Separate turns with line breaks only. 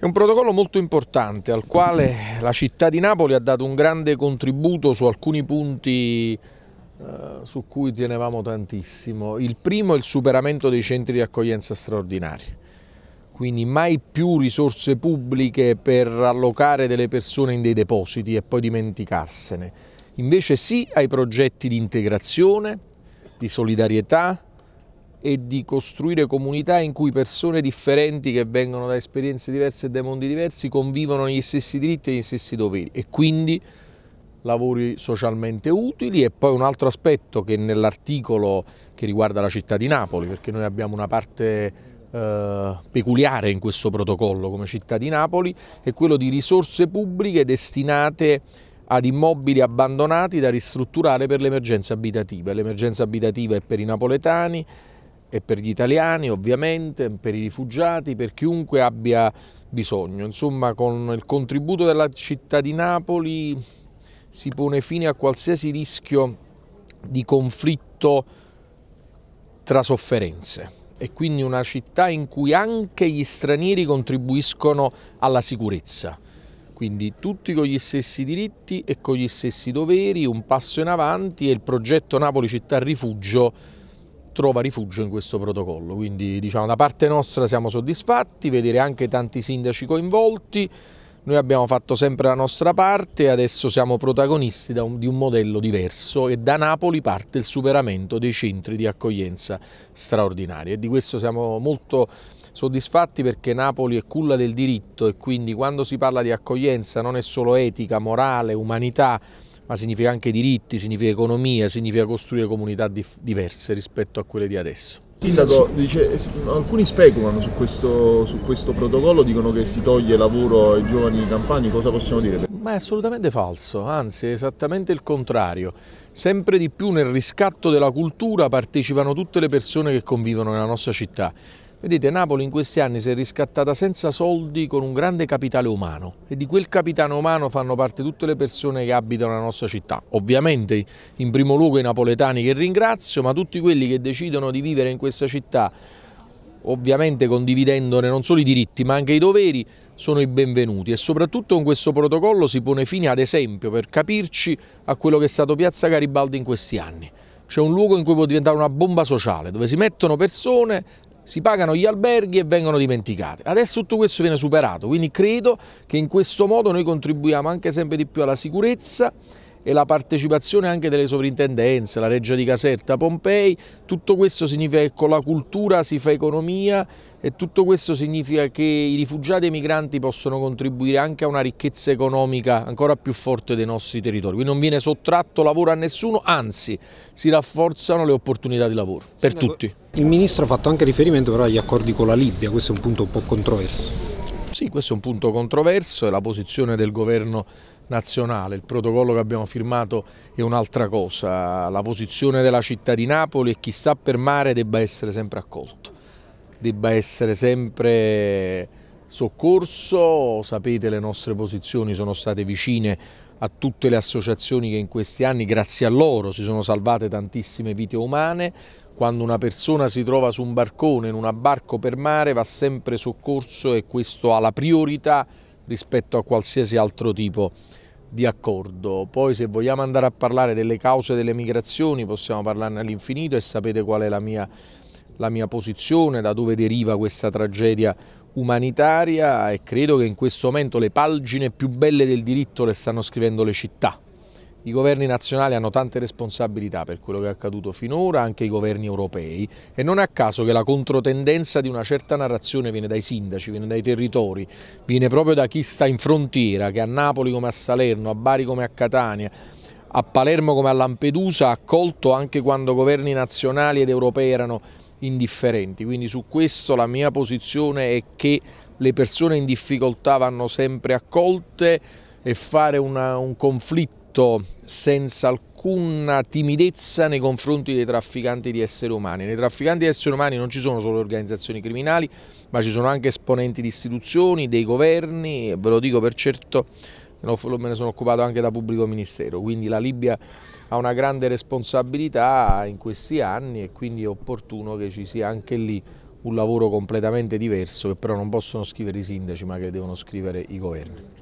È un protocollo molto importante al quale la città di Napoli ha dato un grande contributo su alcuni punti eh, su cui tenevamo tantissimo. Il primo è il superamento dei centri di accoglienza straordinari, quindi mai più risorse pubbliche per allocare delle persone in dei depositi e poi dimenticarsene. Invece sì ai progetti di integrazione, di solidarietà, e di costruire comunità in cui persone differenti che vengono da esperienze diverse e dai mondi diversi convivono negli stessi diritti e negli stessi doveri e quindi lavori socialmente utili e poi un altro aspetto che nell'articolo che riguarda la città di Napoli, perché noi abbiamo una parte eh, peculiare in questo protocollo come città di Napoli, è quello di risorse pubbliche destinate ad immobili abbandonati da ristrutturare per le emergenze abitative. L'emergenza abitativa è per i napoletani, e per gli italiani ovviamente, per i rifugiati, per chiunque abbia bisogno. Insomma, con il contributo della città di Napoli si pone fine a qualsiasi rischio di conflitto tra sofferenze e quindi una città in cui anche gli stranieri contribuiscono alla sicurezza. Quindi tutti con gli stessi diritti e con gli stessi doveri, un passo in avanti e il progetto Napoli città rifugio trova rifugio in questo protocollo. Quindi diciamo da parte nostra siamo soddisfatti, vedere anche tanti sindaci coinvolti, noi abbiamo fatto sempre la nostra parte e adesso siamo protagonisti un, di un modello diverso e da Napoli parte il superamento dei centri di accoglienza straordinari e di questo siamo molto soddisfatti perché Napoli è culla del diritto e quindi quando si parla di accoglienza non è solo etica, morale, umanità, ma significa anche diritti, significa economia, significa costruire comunità diverse rispetto a quelle di adesso. Sindaco, dice, alcuni speculano su questo, su questo, protocollo, dicono che si toglie lavoro ai giovani campani, cosa possiamo dire? Ma è assolutamente falso, anzi è esattamente il contrario. Sempre di più nel riscatto della cultura partecipano tutte le persone che convivono nella nostra città. Vedete, Napoli in questi anni si è riscattata senza soldi con un grande capitale umano e di quel capitale umano fanno parte tutte le persone che abitano la nostra città. Ovviamente in primo luogo i napoletani che ringrazio, ma tutti quelli che decidono di vivere in questa città, ovviamente condividendone non solo i diritti ma anche i doveri, sono i benvenuti e soprattutto con questo protocollo si pone fine ad esempio per capirci a quello che è stato Piazza Garibaldi in questi anni c'è un luogo in cui può diventare una bomba sociale, dove si mettono persone si pagano gli alberghi e vengono dimenticate. Adesso tutto questo viene superato, quindi credo che in questo modo noi contribuiamo anche sempre di più alla sicurezza e la partecipazione anche delle sovrintendenze, la Reggia di Caserta, Pompei, tutto questo significa che con la cultura si fa economia e tutto questo significa che i rifugiati e i migranti possono contribuire anche a una ricchezza economica ancora più forte dei nostri territori, Qui non viene sottratto lavoro a nessuno, anzi si rafforzano le opportunità di lavoro per Sindaco, tutti. Il Ministro ha fatto anche riferimento però agli accordi con la Libia, questo è un punto un po' controverso. Sì, questo è un punto controverso, è la posizione del governo nazionale, il protocollo che abbiamo firmato è un'altra cosa, la posizione della città di Napoli e chi sta per mare debba essere sempre accolto, debba essere sempre soccorso, sapete le nostre posizioni sono state vicine a tutte le associazioni che in questi anni, grazie a loro, si sono salvate tantissime vite umane, quando una persona si trova su un barcone, in un abbarco per mare, va sempre soccorso e questo ha la priorità rispetto a qualsiasi altro tipo di accordo. Poi se vogliamo andare a parlare delle cause delle migrazioni possiamo parlarne all'infinito e sapete qual è la mia, la mia posizione, da dove deriva questa tragedia umanitaria e credo che in questo momento le pagine più belle del diritto le stanno scrivendo le città, i governi nazionali hanno tante responsabilità per quello che è accaduto finora, anche i governi europei, e non è a caso che la controtendenza di una certa narrazione viene dai sindaci, viene dai territori, viene proprio da chi sta in frontiera, che a Napoli come a Salerno, a Bari come a Catania, a Palermo come a Lampedusa ha accolto anche quando governi nazionali ed europei erano indifferenti. Quindi su questo la mia posizione è che le persone in difficoltà vanno sempre accolte e fare una, un conflitto senza alcuna timidezza nei confronti dei trafficanti di esseri umani. Nei trafficanti di esseri umani non ci sono solo organizzazioni criminali, ma ci sono anche esponenti di istituzioni, dei governi, e ve lo dico per certo, me ne sono occupato anche da pubblico ministero, quindi la Libia ha una grande responsabilità in questi anni e quindi è opportuno che ci sia anche lì un lavoro completamente diverso che però non possono scrivere i sindaci ma che devono scrivere i governi.